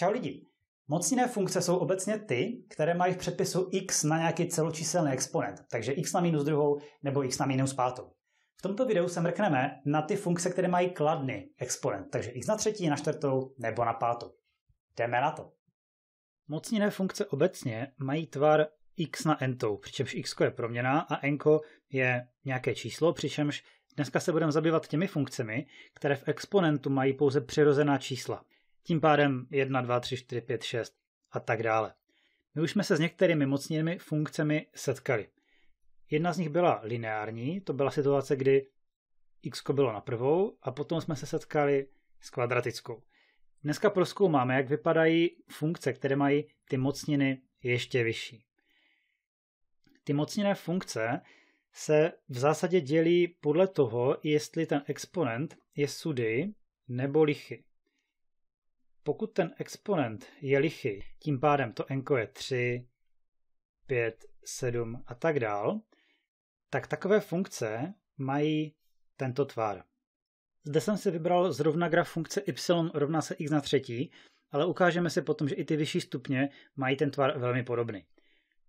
Čau lidi. Mocninné funkce jsou obecně ty, které mají v předpisu x na nějaký celočíselný exponent, takže x na minus druhou nebo x na minus pátou. V tomto videu se mrkneme na ty funkce, které mají kladný exponent, takže x na třetí, na čtvrtou nebo na pátou. Jdeme na to. Mocninné funkce obecně mají tvar x na n, přičemž x je proměna a n je nějaké číslo, přičemž dneska se budeme zabývat těmi funkcemi, které v exponentu mají pouze přirozená čísla. Tím pádem 1, 2, 3, 4, 5, 6 a tak dále. My už jsme se s některými mocnými funkcemi setkali. Jedna z nich byla lineární, to byla situace, kdy x bylo na prvou a potom jsme se setkali s kvadratickou. Dneska proskoumáme, jak vypadají funkce, které mají ty mocniny ještě vyšší. Ty mocněné funkce se v zásadě dělí podle toho, jestli ten exponent je sudy nebo lichy. Pokud ten exponent je lichý, tím pádem to enko je 3, 5, 7 a tak dál, tak takové funkce mají tento tvar. Zde jsem si vybral zrovna graf funkce y rovná se x na třetí, ale ukážeme si potom, že i ty vyšší stupně mají ten tvar velmi podobný.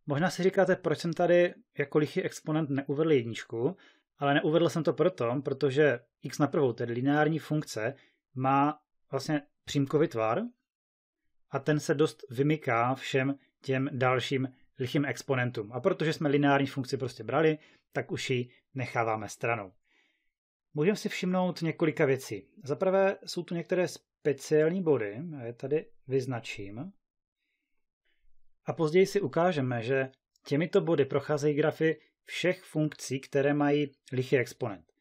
Možná si říkáte, proč jsem tady jako lichý exponent neuvedl jedničku, ale neuvedl jsem to proto, protože x na prvou, tedy lineární funkce, má vlastně přímkový tvar a ten se dost vymyká všem těm dalším lichým exponentům. A protože jsme lineární funkci prostě brali, tak už ji necháváme stranou. Můžeme si všimnout několika věcí. Za prvé jsou tu některé speciální body, já je tady vyznačím. A později si ukážeme, že těmito body procházejí grafy všech funkcí, které mají lichý exponent.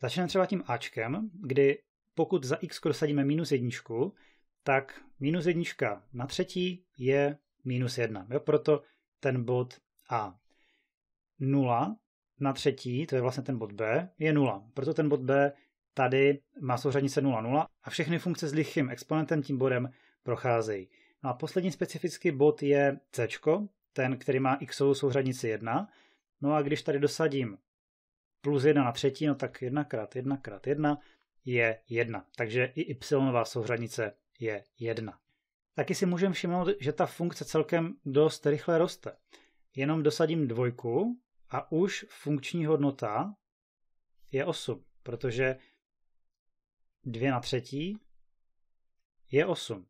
Začneme třeba tím Ačkem, kdy pokud za x dosadíme minus jedničku, tak minus jednička na třetí je minus jedna. Jo? Proto ten bod A. nula na třetí, to je vlastně ten bod B, je nula. Proto ten bod B tady má souřadnice 0, 0 a všechny funkce s lichým exponentem tím bodem procházejí. No a poslední specifický bod je C, ten, který má x souřadnici 1. No a když tady dosadím plus 1 na třetí, no tak 1 krát 1 krát 1 je 1. Takže i y souřadnice je 1. Taky si můžeme všimnout, že ta funkce celkem dost rychle roste. Jenom dosadím dvojku a už funkční hodnota je 8, protože 2 na třetí je 8.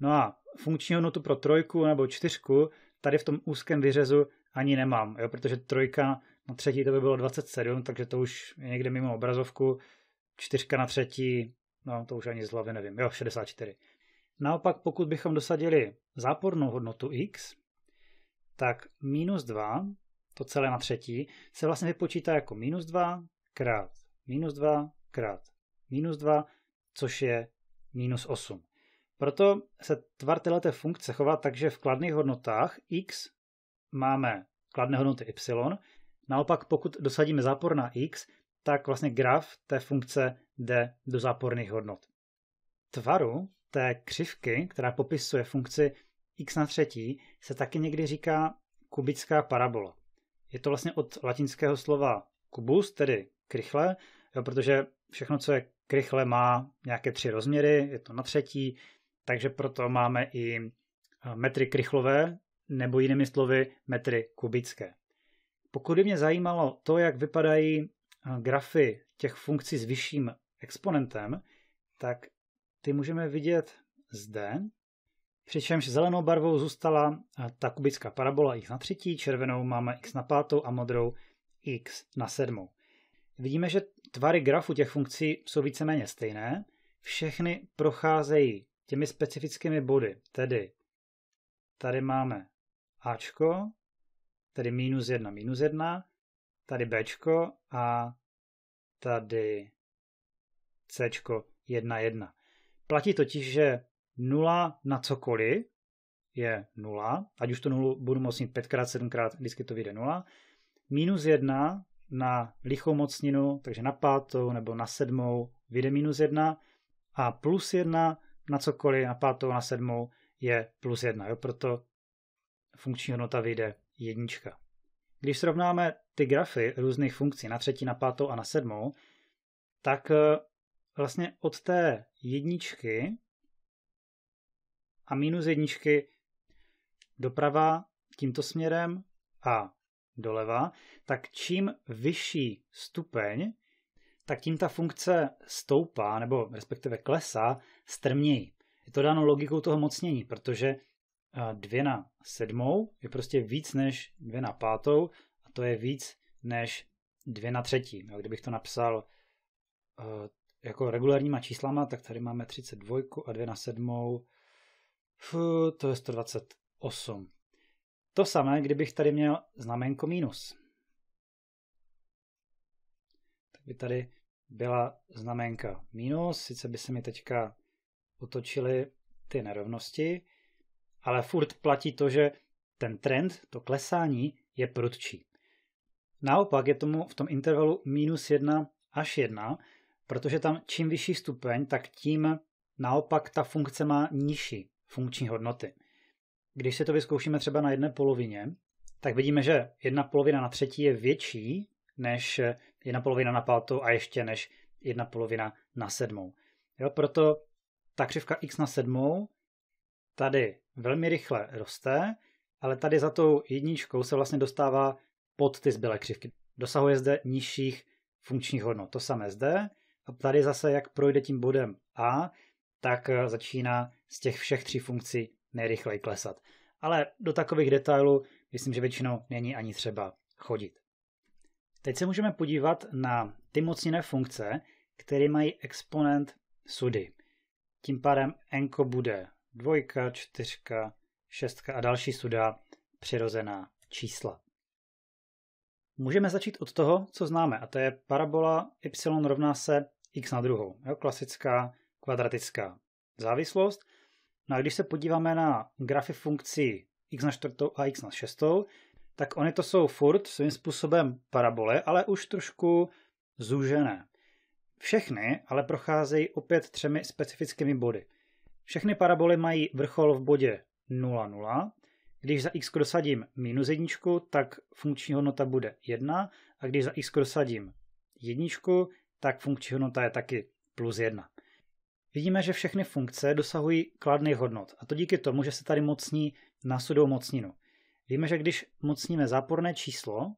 No a funkční hodnotu pro trojku nebo čtyřku tady v tom úzkém vyřezu ani nemám, jo, protože trojka na třetí to by bylo 27, takže to už je někde mimo obrazovku, čtyřka na třetí, no to už ani z hlavy nevím, jo, 64. Naopak, pokud bychom dosadili zápornou hodnotu x, tak minus 2, to celé na třetí, se vlastně vypočítá jako minus 2 krát minus 2 krát minus 2, což je minus 8. Proto se tvar této funkce chová tak, že v kladných hodnotách x máme kladné hodnoty y, naopak pokud dosadíme zápor na x, tak vlastně graf té funkce jde do záporných hodnot. Tvaru té křivky, která popisuje funkci x na třetí, se taky někdy říká kubická parabola. Je to vlastně od latinského slova kubus, tedy krychle, jo, protože všechno, co je krychle, má nějaké tři rozměry, je to na třetí, takže proto máme i eh, metry krychlové, nebo jinými slovy metry kubické. Pokud by mě zajímalo to, jak vypadají grafy těch funkcí s vyšším exponentem, tak ty můžeme vidět zde, přičemž zelenou barvou zůstala ta kubická parabola x na třetí, červenou máme x na pátou a modrou x na sedmou. Vidíme, že tvary grafu těch funkcí jsou víceméně stejné, všechny procházejí těmi specifickými body, tedy tady máme ačko, tedy minus 1, minus 1, tady Bčko a tady Cčko 1, 1. Platí totiž, že 0 na cokoliv je 0, ať už to 0 budu mocnit 5x, 7x, vždycky to vyjde 0. Minus 1 na lichou mocninu, takže na pátou nebo na sedmou vyjde minus 1 a plus 1 na cokoliv, na pátou, na sedmou je plus 1, jo? proto funkční hodnota vyjde jednička. Když srovnáme ty grafy různých funkcí na třetí, na pátou a na sedmou, tak eh, vlastně od té jedničky a minus jedničky doprava tímto směrem a doleva, tak čím vyšší stupeň, tak tím ta funkce stoupá, nebo respektive klesá strměji. Je to dáno logikou toho mocnění, protože 2 na 7 je prostě víc než 2 na 5 a to je víc než 2 na 3. A kdybych to napsal eh, jako regulárníma číslama, tak tady máme 32 a 2 na 7, Fuh, to je 128. To samé, kdybych tady měl znamenko minus. Tak by tady byla znamenka minus, sice by se mi teďka otočily ty nerovnosti, ale furt platí to, že ten trend, to klesání, je prudčí. Naopak je tomu v tom intervalu minus 1 až 1, protože tam čím vyšší stupeň, tak tím naopak ta funkce má nižší funkční hodnoty. Když se to vyzkoušíme třeba na jedné polovině, tak vidíme, že jedna polovina na třetí je větší než jedna polovina na pátou a ještě než jedna polovina na sedmou. Jo, proto ta křivka x na sedmou tady velmi rychle roste, ale tady za tou jedničkou se vlastně dostává pod ty zbylé křivky. Dosahuje zde nižších funkčních hodnot. To samé zde. A tady zase, jak projde tím bodem A, tak eh, začíná z těch všech tří funkcí nejrychleji klesat. Ale do takových detailů myslím, že většinou není ani třeba chodit. Teď se můžeme podívat na ty mocněné funkce, které mají exponent sudy. Tím pádem enko bude dvojka, čtyřka, šestka a další suda přirozená čísla. Můžeme začít od toho, co známe, a to je parabola y rovná se x na druhou. Jo, klasická kvadratická závislost. No a když se podíváme na grafy funkcí x na čtvrtou a x na šestou, tak ony to jsou furt svým způsobem parabole, ale už trošku zúžené. Všechny ale procházejí opět třemi specifickými body. Všechny paraboly mají vrchol v bodě 0, 0. Když za x dosadím minus jedničku, tak funkční hodnota bude 1 a když za x dosadím jedničku, tak funkční hodnota je taky plus 1. Vidíme, že všechny funkce dosahují kladných hodnot a to díky tomu, že se tady mocní na sudou mocninu. Víme, že když mocníme záporné číslo,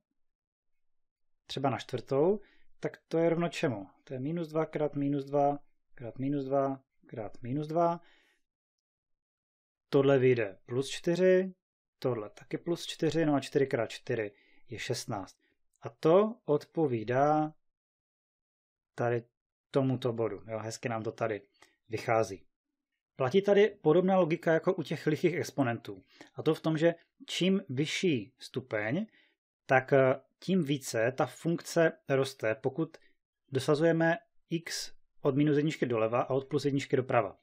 třeba na čtvrtou, tak to je rovno čemu? To je minus 2 krát minus 2 krát minus 2 krát minus 2. Tohle vyjde plus 4, tohle taky plus 4, no a 4 krát 4 je 16. A to odpovídá tady tomuto bodu. Jo, hezky nám to tady vychází. Platí tady podobná logika jako u těch lichých exponentů. A to v tom, že čím vyšší stupeň, tak eh, tím více ta funkce roste, pokud dosazujeme x od minus jedničky doleva a od plus jedničky doprava.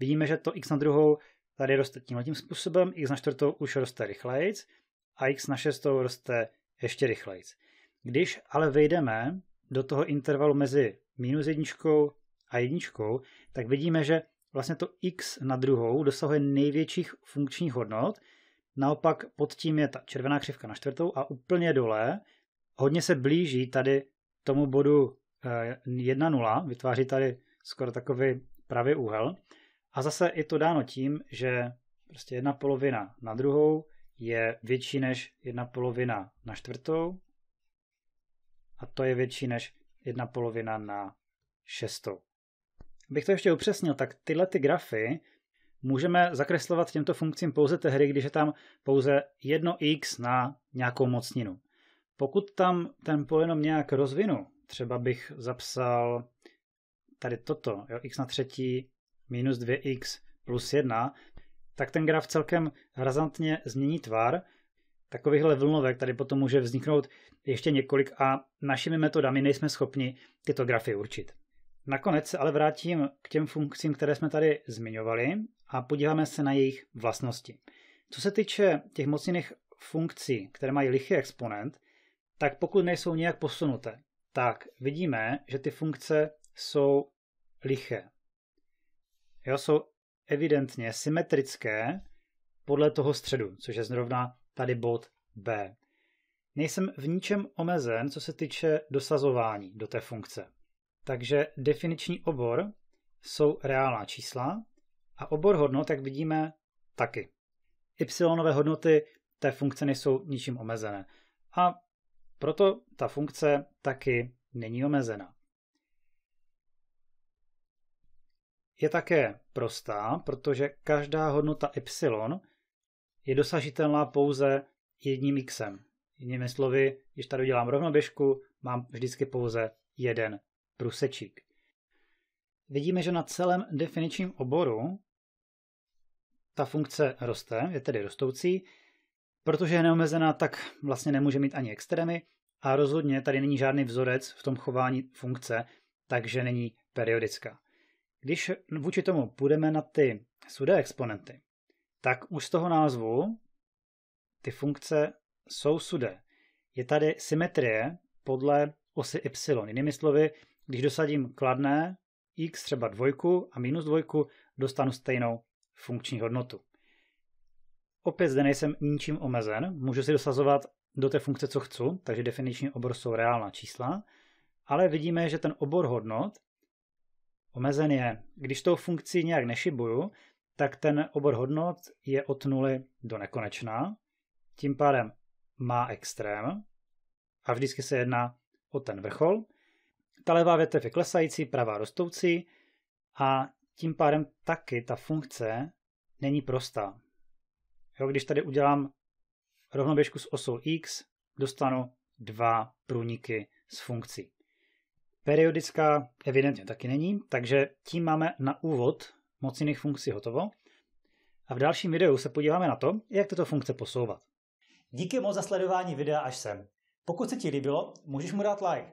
Vidíme, že to x na druhou tady roste tím způsobem, x na čtvrtou už roste rychleji a x na šestou roste ještě rychleji. Když ale vejdeme do toho intervalu mezi minus jedničkou a jedničkou, tak vidíme, že vlastně to x na druhou dosahuje největších funkčních hodnot. Naopak pod tím je ta červená křivka na čtvrtou a úplně dole hodně se blíží tady tomu bodu 1,0, eh, vytváří tady skoro takový pravý úhel. A zase je to dáno tím, že prostě jedna polovina na druhou je větší než jedna polovina na čtvrtou a to je větší než jedna polovina na šestou. Abych to ještě upřesnil, tak tyhle ty grafy můžeme zakreslovat těmto funkcím pouze tehdy, když je tam pouze jedno x na nějakou mocninu. Pokud tam ten polynom nějak rozvinu, třeba bych zapsal tady toto, jo, x na třetí minus 2x plus 1, tak ten graf celkem razantně změní tvar. Takovýchhle vlnovek tady potom může vzniknout ještě několik a našimi metodami nejsme schopni tyto grafy určit. Nakonec se ale vrátím k těm funkcím, které jsme tady zmiňovali a podíváme se na jejich vlastnosti. Co se týče těch mocných funkcí, které mají lichý exponent, tak pokud nejsou nějak posunuté, tak vidíme, že ty funkce jsou liché. Jo, jsou evidentně symetrické podle toho středu, což je zrovna tady bod B. Nejsem v ničem omezen, co se týče dosazování do té funkce. Takže definiční obor jsou reálná čísla a obor hodnot, jak vidíme, taky. Yové hodnoty té funkce nejsou ničím omezené. A proto ta funkce taky není omezená. Je také prostá, protože každá hodnota y je dosažitelná pouze jedním xem. Jinými slovy, když tady udělám rovnoběžku, mám vždycky pouze jeden průsečík. Vidíme, že na celém definičním oboru ta funkce roste, je tedy rostoucí, Protože je neomezená, tak vlastně nemůže mít ani extrémy a rozhodně tady není žádný vzorec v tom chování funkce, takže není periodická. Když vůči tomu půjdeme na ty sudé exponenty, tak už z toho názvu ty funkce jsou sudé. Je tady symetrie podle osy y. Jinými slovy, když dosadím kladné x třeba dvojku a minus dvojku, dostanu stejnou funkční hodnotu. Opět zde nejsem ničím omezen, můžu si dosazovat do té funkce, co chci, takže definiční obor jsou reálná čísla, ale vidíme, že ten obor hodnot omezen je. Když tou funkcí nějak nešibuju, tak ten obor hodnot je od nuly do nekonečna, tím pádem má extrém a vždycky se jedná o ten vrchol. Ta levá větev je klesající, pravá rostoucí a tím pádem taky ta funkce není prostá. Jo, když tady udělám rovnoběžku s osou x, dostanu dva průniky s funkcí. Periodická evidentně taky není, takže tím máme na úvod jiných funkcí hotovo. A v dalším videu se podíváme na to, jak tyto funkce posouvat. Díky moc za sledování videa až sem. Pokud se ti líbilo, můžeš mu dát like.